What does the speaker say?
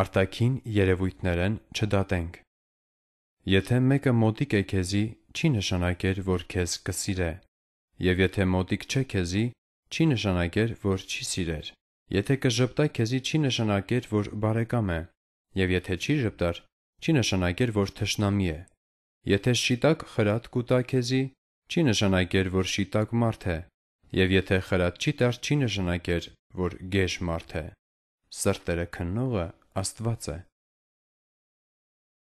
արտաքին երևույթներեն չդատենք։ Եթե մեկը մոտիկ է քեզի, չի նշանակեր, որ քեզ կսիրե։ Եվ եթե մոտիկ չէ քեզի, չի նշանակեր, որ չի սիրեր։ Եթե կժպտա քեզի, չի նշանակեր, որ բարեկամ է։ Եվ եթե չի ժպտար, չի նշանակեր, որ թշնամի է։ Եթե շիտակ խրատ կուտա քեզի, չի նշանակեր, որ շիտակ մարդ է։ Եվ եթե խրատ չի տար, չի նշանակեր, որ գեշ մարդ է։ Սրտերը քննողը оставаться